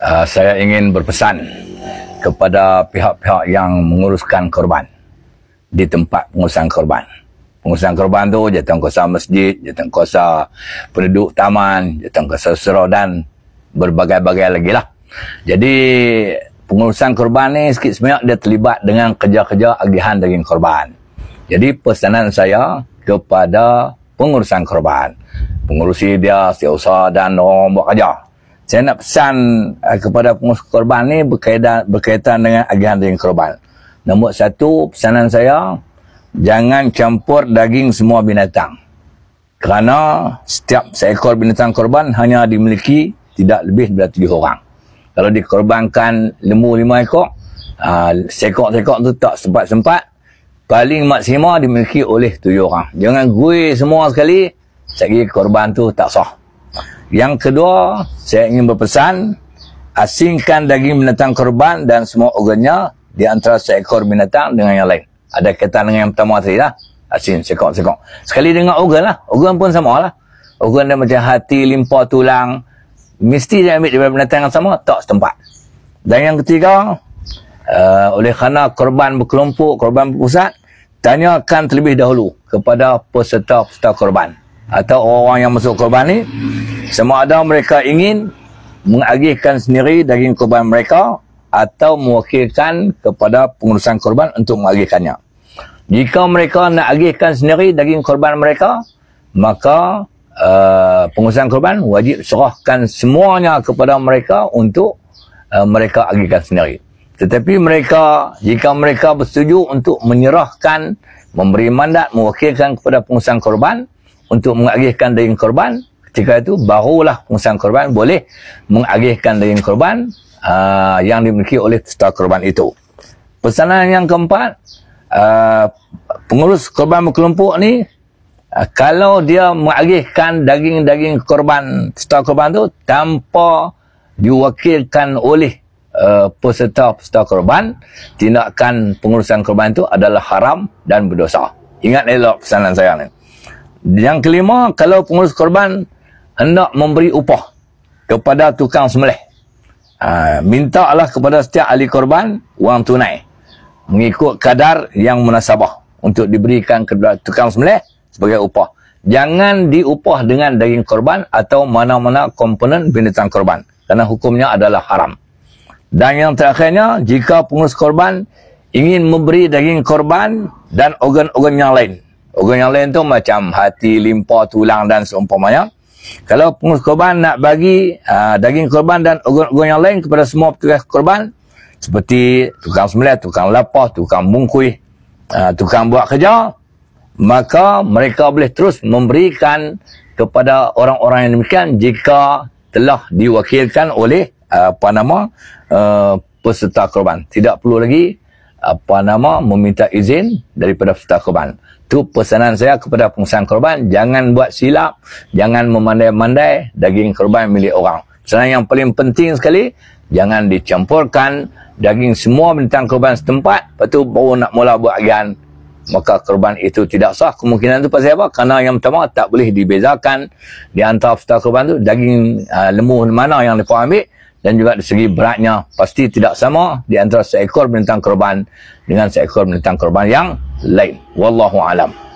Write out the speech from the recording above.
Ah, saya ingin berpesan kepada pihak-pihak yang menguruskan korban di tempat pengurusan korban. Pengurusan korban tu jatuh kuasa masjid, jatuh kuasa penduduk taman, jatuh kuasa surau dan berbagai-bagai lagi lah. Jadi pengurusan korban ni sikit sebanyak dia terlibat dengan kerja-kerja agihan daging korban. Jadi pesanan saya kepada pengurusan korban. Pengurusi dia setiap usaha dan orang buat kerja saya nak pesan uh, kepada pengurus korban ni berkaitan, berkaitan dengan agihan daging korban. Nombor satu, pesanan saya, jangan campur daging semua binatang. Kerana setiap seekor binatang korban hanya dimiliki tidak lebih daripada tujuh orang. Kalau dikorbankan lembu lima ekor, uh, seekor-seekor tu tak sempat-sempat, paling maksimal dimiliki oleh tujuh orang. Jangan gui semua sekali, sehingga korban tu tak sah. Yang kedua, saya ingin berpesan asingkan daging binatang korban dan semua organnya di antara seekor binatang dengan yang lain. Ada kaitan dengan yang pertama tadi lah. Asing, sekok, sekok. Sekali dengan organ lah. Organ pun sama lah. Organ dia macam hati, limpa, tulang. Mesti dia ambil daripada binatang yang sama, tak setempat. Dan yang ketiga, uh, oleh kerana korban berkelompok, korban berpusat, tanyakan terlebih dahulu kepada peserta-peserta korban. Atau orang-orang yang masuk korban ni, sama ada mereka ingin mengagihkan sendiri daging korban mereka atau mewakilkan kepada pengurusan korban untuk mengagihkannya. Jika mereka nak agihkan sendiri daging korban mereka, maka uh, pengurusan korban wajib serahkan semuanya kepada mereka untuk uh, mereka agihkan sendiri. Tetapi mereka, jika mereka bersetuju untuk menyerahkan, memberi mandat, mewakilkan kepada pengurusan korban untuk mengagihkan daging korban, ketika itu barulah pengusaha korban boleh mengagihkan daging korban uh, yang dimiliki oleh setelah korban itu. Pesanan yang keempat, uh, pengurus korban berkelompok ni uh, kalau dia mengagihkan daging-daging korban setelah korban itu tanpa diwakilkan oleh uh, peserta-peserta korban, tindakan pengurusan korban itu adalah haram dan berdosa. Ingat elok pesanan saya ni. Yang kelima, kalau pengurus korban hendak memberi upah kepada tukang semelih. Uh, ah, minta lah kepada setiap ahli korban wang tunai mengikut kadar yang munasabah untuk diberikan kepada tukang semelih sebagai upah. Jangan diupah dengan daging korban atau mana-mana komponen binatang korban kerana hukumnya adalah haram. Dan yang terakhirnya, jika pengurus korban ingin memberi daging korban dan organ-organ yang lain. Organ yang lain tu macam hati, limpa, tulang dan seumpamanya. So, kalau pengurus korban nak bagi uh, daging korban dan organ-organ yang lain kepada semua petugas korban seperti tukang sembelih, tukang lapah, tukang bungkui, ah, tukang buat kerja, maka mereka boleh terus memberikan kepada orang-orang yang demikian jika telah diwakilkan oleh ah, apa nama uh, peserta korban. Tidak perlu lagi apa nama meminta izin daripada petugas korban. tu pesanan saya kepada pengusaha korban jangan buat silap, jangan memandai-mandai daging korban milik orang. Pesanan yang paling penting sekali jangan dicampurkan daging semua bintang korban setempat lepas tu baru nak mula buat agian maka korban itu tidak sah kemungkinan tu pasal apa? kerana yang pertama tak boleh dibezakan di antara korban tu daging uh, ah, lemuh mana yang mereka ambil dan juga dari segi beratnya pasti tidak sama di antara seekor binatang korban dengan seekor binatang korban yang lain wallahu alam